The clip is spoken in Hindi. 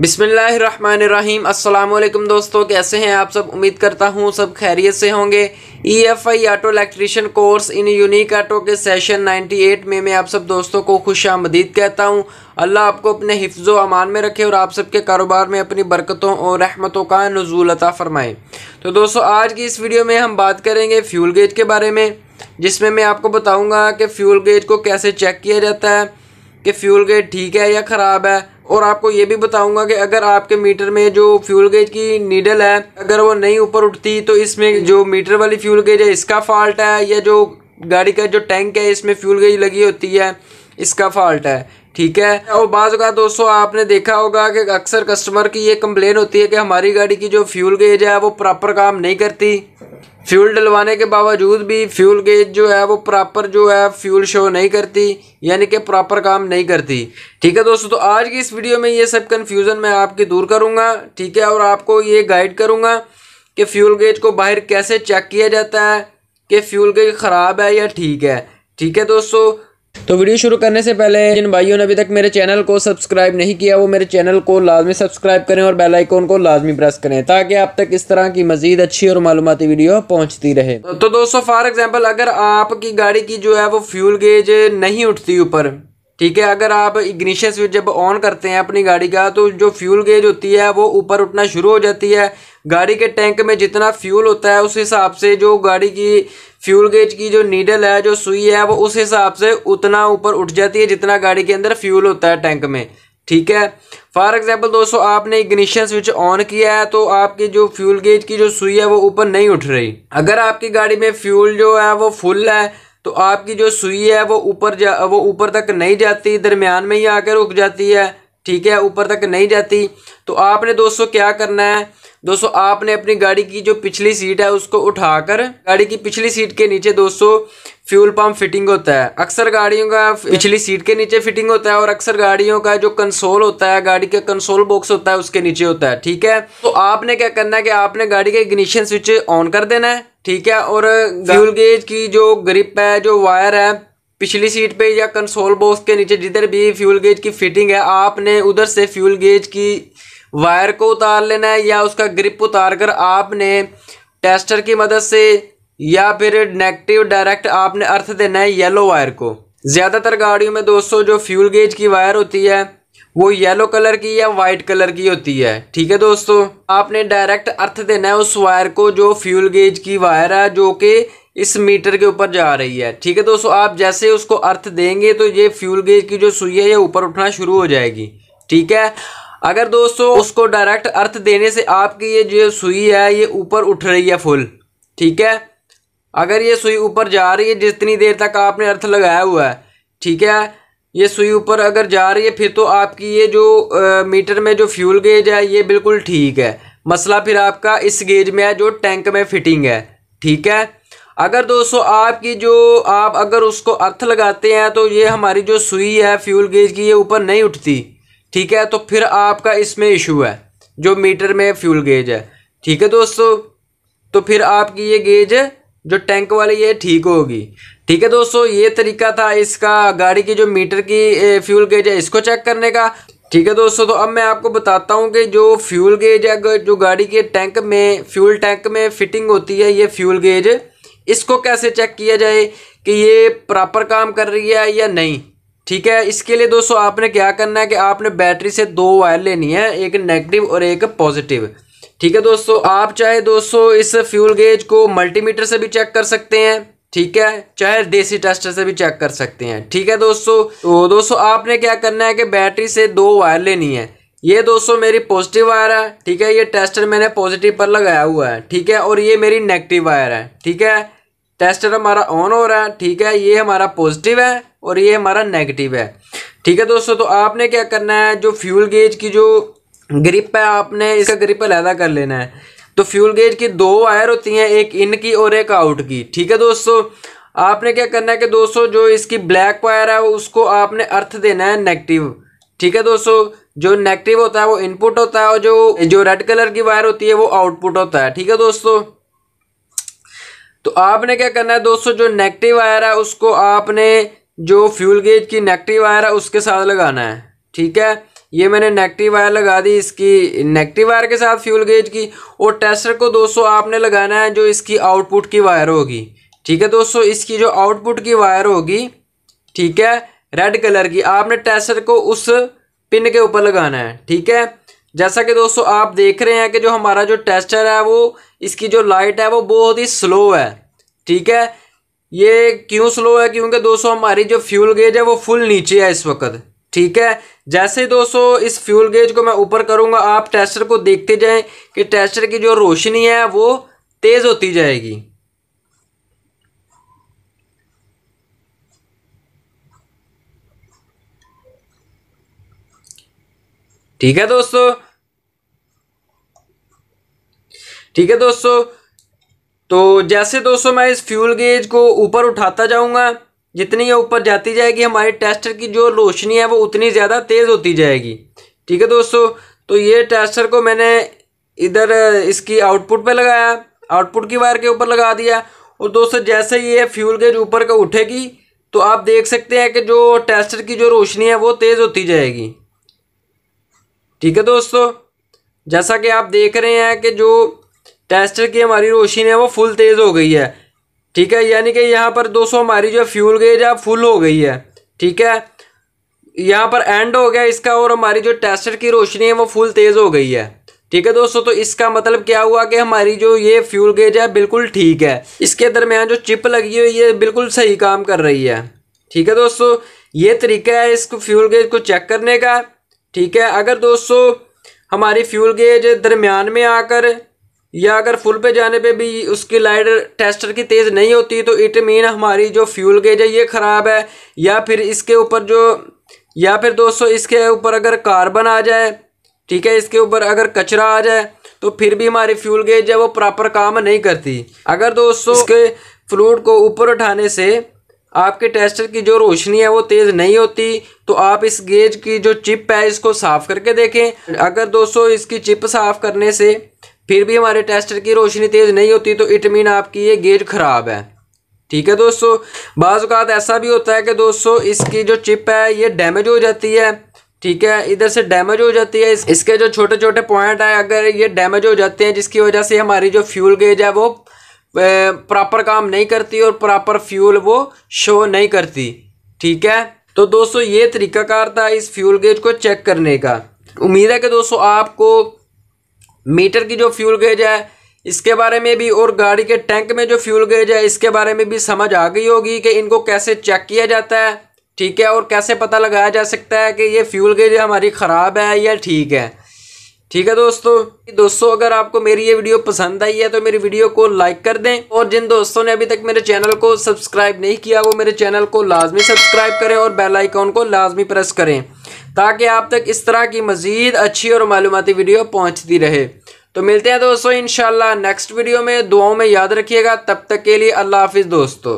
बिसमीम् अल्लाम दोस्तों कैसे हैं आप सब उम्मीद करता हूँ सब खैरियत से होंगे E F I auto electrician course in unique auto के सेशन नाइन्टी एट में मैं आप सब दोस्तों को खुश आमदीद कहता हूँ अल्लाह आपको अपने हिफ्जो अमान में रखे और आप सबके कारोबार में अपनी बरकतों और रहमतों का नजूल अता फ़रमाएँ तो दोस्तों आज की इस वीडियो में हम बात करेंगे फ्यूल गेज के बारे में जिसमें मैं आपको बताऊँगा कि फ्यूल गेज को कैसे चेक किया जाता है कि फ्यूल गेज ठीक है या ख़राब है और आपको ये भी बताऊंगा कि अगर आपके मीटर में जो फ्यूल गेज की नीडल है अगर वो नहीं ऊपर उठती तो इसमें जो मीटर वाली फ्यूल गेज है इसका फॉल्ट है या जो गाड़ी का जो टैंक है इसमें फ्यूल गेज लगी होती है इसका फॉल्ट है ठीक है और बाद दोस्तों आपने देखा होगा कि अक्सर कस्टमर की ये कंप्लेन होती है कि हमारी गाड़ी की जो फ्यूल गेज है वो प्रॉपर काम नहीं करती फ्यूल डलवाने के बावजूद भी फ्यूल गेज जो है वो प्रॉपर जो है फ्यूल शो नहीं करती यानी कि प्रॉपर काम नहीं करती ठीक है दोस्तों तो आज की इस वीडियो में ये सब कन्फ्यूज़न मैं आपकी दूर करूँगा ठीक है और आपको ये गाइड करूँगा कि फ्यूल गेज को बाहर कैसे चेक किया जाता है कि फ्यूल गेज ख़राब है या ठीक है ठीक है दोस्तों तो वीडियो शुरू करने से पहले जिन भाइयों ने अभी तक मेरे चैनल को सब्सक्राइब नहीं किया वो मेरे चैनल को लाजमी सब्सक्राइब करें और बेल आइकॉन को लाजमी प्रेस करें ताकि आप तक इस तरह की मजीद अच्छी और मालूमती वीडियो पहुंचती रहे तो दोस्तों फॉर एग्जाम्पल अगर आपकी गाड़ी की जो है वो फ्यूल गेज नहीं उठती ऊपर ठीक है अगर आप इग्निशियस स्विच जब ऑन करते हैं अपनी गाड़ी का तो जो फ्यूल गेज होती है वो ऊपर उठना शुरू हो जाती है गाड़ी के टैंक में जितना फ्यूल होता है उस हिसाब से जो गाड़ी की फ्यूल गेज की जो नीडल है जो सुई है वो उस हिसाब से उतना ऊपर उठ जाती है जितना गाड़ी के अंदर फ्यूल होता है टैंक में ठीक है फॉर एग्जाम्पल दोस्तों आपने इग्निशन स्विच ऑन किया है तो आपकी जो फ्यूल गेज की जो सुई है वो ऊपर नहीं उठ रही अगर आपकी गाड़ी में फ्यूल जो है वो फुल है तो आपकी जो सुई है वो ऊपर जा वो ऊपर तक नहीं जाती दरमियान में ही आकर रुक जाती है ठीक है ऊपर तक नहीं जाती तो आपने दोस्तों क्या करना है दोस्तों आपने अपनी गाड़ी की जो पिछली सीट है उसको उठाकर गाड़ी की पिछली सीट के नीचे दोस्तों फ्यूल पंप फिटिंग होता है अक्सर गाड़ियों का पिछली सीट के नीचे फिटिंग होता है और अक्सर गाड़ियों का जो कंसोल होता है गाड़ी का कंसोल बॉक्स होता है उसके नीचे होता है ठीक है तो आपने क्या करना है कि आपने गाड़ी का इग्निशन स्विच ऑन कर देना है ठीक है और फ्यूल गेज की जो ग्रिप है जो वायर है पिछली सीट पे या कंसोल बॉक्स के नीचे जिधर भी फ्यूल गेज की फिटिंग है आपने उधर से फ्यूल गेज की वायर को उतार लेना है या उसका ग्रिप उतार कर आपने टेस्टर की मदद से या फिर नेगेटिव डायरेक्ट आपने अर्थ देना है येलो वायर को ज़्यादातर गाड़ियों में दोस्तों जो फ्यूल गेज की वायर होती है वो येलो कलर की या वाइट कलर की होती है ठीक है दोस्तों आपने डायरेक्ट अर्थ देना है उस वायर को जो फ्यूल गेज की वायर है जो कि इस मीटर के ऊपर जा रही है ठीक है दोस्तों आप जैसे उसको अर्थ देंगे तो ये फ्यूल गेज की जो सुई है ये ऊपर उठना शुरू हो जाएगी ठीक है अगर दोस्तों उसको डायरेक्ट अर्थ देने से आपकी ये जो सुई है ये ऊपर उठ रही है फुल ठीक है अगर ये सुई ऊपर जा रही है जितनी देर तक आपने अर्थ लगाया हुआ है ठीक है ये सुई ऊपर अगर जा रही है फिर तो आपकी ये जो आ, मीटर में जो फ्यूल गेज है ये बिल्कुल ठीक है मसला फिर आपका इस गेज में है जो टैंक में फिटिंग है ठीक है अगर दोस्तों आपकी जो आप अगर उसको अर्थ लगाते हैं तो ये हमारी जो सुई है फ्यूल गेज की ये ऊपर नहीं उठती ठीक है तो फिर आपका इसमें इशू है जो मीटर में फ्यूल गेज है ठीक है दोस्तों तो फिर आपकी ये गेज जो टैंक वाली ये ठीक होगी ठीक है दोस्तों ये तरीका था इसका गाड़ी की जो मीटर की फ्यूल गेज है इसको चेक करने का ठीक है दोस्तों तो अब मैं आपको बताता हूँ कि जो फ्यूल गेज है जो गाड़ी के टैंक में फ्यूल टैंक में फिटिंग होती है ये फ्यूल गेज इसको कैसे चेक किया जाए कि ये प्रॉपर काम कर रही है या नहीं ठीक है इसके लिए दोस्तों आपने क्या करना है कि आपने बैटरी से दो वायर लेनी है एक नेगेटिव और एक पॉजिटिव ठीक है दोस्तों आप चाहे दोस्तों इस फ्यूल गेज को मल्टीमीटर से भी चेक कर सकते हैं ठीक है चाहे देसी टेस्टर से भी चेक कर सकते हैं ठीक है दोस्तों तो दोस्तों आपने क्या करना है कि बैटरी से दो वायर लेनी है ये दोस्तों मेरी पॉजिटिव वायर है ठीक है ये टेस्टर मैंने पॉजिटिव पर लगाया हुआ है ठीक है और ये मेरी नेगेटिव वायर है ठीक है टेस्टर हमारा ऑन हो रहा है ठीक है ये हमारा पॉजिटिव है और ये हमारा नेगेटिव है ठीक है दोस्तों तो आपने क्या करना है जो फ्यूल गेज की जो ग्रिप है आपने इसका ग्रिप अलहदा कर लेना है तो फ्यूल गेज की दो वायर होती हैं एक इन की और एक आउट की ठीक है दोस्तों आपने क्या करना है कि दोस्तों जो इसकी ब्लैक वायर है उसको आपने अर्थ देना है नेगेटिव ठीक है दोस्तों जो नेगेटिव होता है वो इनपुट होता है और जो जो रेड कलर की वायर होती है वो आउटपुट होता है ठीक है दोस्तों तो आपने क्या करना है दोस्तों जो नेगेटिव वायर है उसको आपने जो फ्यूल गेज की नेगेटिव वायर है उसके साथ लगाना है ठीक है ये मैंने नेगेटिव वायर लगा दी इसकी नेगेटिव वायर के साथ फ्यूल गेज की और टेस्टर को दोस्तों आपने लगाना है जो इसकी आउटपुट की वायर होगी ठीक है दोस्तों इसकी जो आउटपुट की वायर होगी ठीक है रेड कलर की आपने टेस्टर को उस पिन के ऊपर लगाना है ठीक है जैसा कि दोस्तों आप देख रहे हैं कि जो हमारा जो टेस्टर है वो इसकी जो लाइट है वो बहुत ही स्लो है ठीक है ये क्यों स्लो है क्योंकि दोस्तों हमारी जो फ्यूल गेज है वो फुल नीचे है इस वक्त ठीक है जैसे दोस्तों इस फ्यूल गेज को मैं ऊपर करूँगा आप टेस्टर को देखते जाएं कि टेस्टर की जो रोशनी है वो तेज़ होती जाएगी ठीक है दोस्तों ठीक है दोस्तों तो जैसे दोस्तों मैं इस फ्यूल गेज को ऊपर उठाता जाऊंगा जितनी ये ऊपर जाती जाएगी हमारे टेस्टर की जो रोशनी है वो उतनी ज़्यादा तेज़ होती जाएगी ठीक है दोस्तों तो ये टेस्टर को मैंने इधर इसकी आउटपुट पे लगाया आउटपुट की वायर के ऊपर लगा दिया और दोस्तों जैसे ये फ्यूल गेज ऊपर का उठेगी तो आप देख सकते हैं कि जो टेस्टर की जो रोशनी है वो तेज़ होती जाएगी ठीक है दोस्तों जैसा कि आप देख रहे हैं कि जो टेस्टर की हमारी रोशनी है वो फुल तेज़ हो गई है ठीक है यानी कि यहाँ पर दोस्तों हमारी जो फ्यूल गेज है फुल हो गई है ठीक है यहाँ पर एंड हो गया इसका और हमारी जो टेस्टर की रोशनी है वो फुल तेज़ हो गई है ठीक है दोस्तों तो इसका मतलब क्या हुआ कि हमारी जो ये फ्यूल गेज है बिल्कुल ठीक है इसके दरमियान जो चिप लगी हुई है बिल्कुल सही काम कर रही है ठीक है दोस्तों ये तरीका है इस फ्यूल गेज को चेक करने का ठीक है अगर दोस्तों हमारी फ्यूल गेज दरमियान में आकर या अगर फुल पे जाने पे भी उसकी लाइट टेस्टर की तेज़ नहीं होती तो इट मीन हमारी जो फ्यूल गेज है ये ख़राब है या फिर इसके ऊपर जो या फिर दोस्तों इसके ऊपर अगर कार्बन आ जाए ठीक है इसके ऊपर अगर कचरा आ जाए तो फिर भी हमारी फ्यूल गेज है वो प्रॉपर काम नहीं करती अगर दोस्तों इसके फ्लूड को ऊपर उठाने से आपके टेस्टर की जो रोशनी है वो तेज़ नहीं होती तो आप इस गेज की जो चिप है इसको साफ़ करके देखें अगर दोस्तों इसकी चिप साफ़ करने से फिर भी हमारे टेस्टर की रोशनी तेज़ नहीं होती तो इट मीन आपकी ये गेज ख़राब है ठीक है दोस्तों बाज़ात ऐसा भी होता है कि दोस्तों इसकी जो चिप है ये डैमेज हो जाती है ठीक है इधर से डैमेज हो जाती है इसके जो छोटे छोटे पॉइंट है अगर ये डैमेज हो जाते हैं जिसकी वजह से हमारी जो फ्यूल गेज है वो प्रॉपर काम नहीं करती और प्रॉपर फ्यूल वो शो नहीं करती ठीक है तो दोस्तों ये तरीकाकार था इस फ्यूल गेज को चेक करने का उम्मीद है कि दोस्तों आपको मीटर की जो फ्यूल गेज है इसके बारे में भी और गाड़ी के टैंक में जो फ्यूल गेज है इसके बारे में भी समझ आ गई होगी कि इनको कैसे चेक किया जाता है ठीक है और कैसे पता लगाया जा सकता है कि ये फ्यूल गेज हमारी ख़राब है या ठीक है ठीक है दोस्तों दोस्तों अगर आपको मेरी ये वीडियो पसंद आई है तो मेरी वीडियो को लाइक कर दें और जिन दोस्तों ने अभी तक मेरे चैनल को सब्सक्राइब नहीं किया वो मेरे चैनल को लाजमी सब्सक्राइब करें और बेल आइकॉन को लाजमी प्रेस करें ताकि आप तक इस तरह की मज़ीद अच्छी और मालूमती वीडियो पहुँचती रहे तो मिलते हैं दोस्तों इन नेक्स्ट वीडियो में दुआओं में याद रखिएगा तब तक के लिए अल्लाह हाफिज़ दोस्तों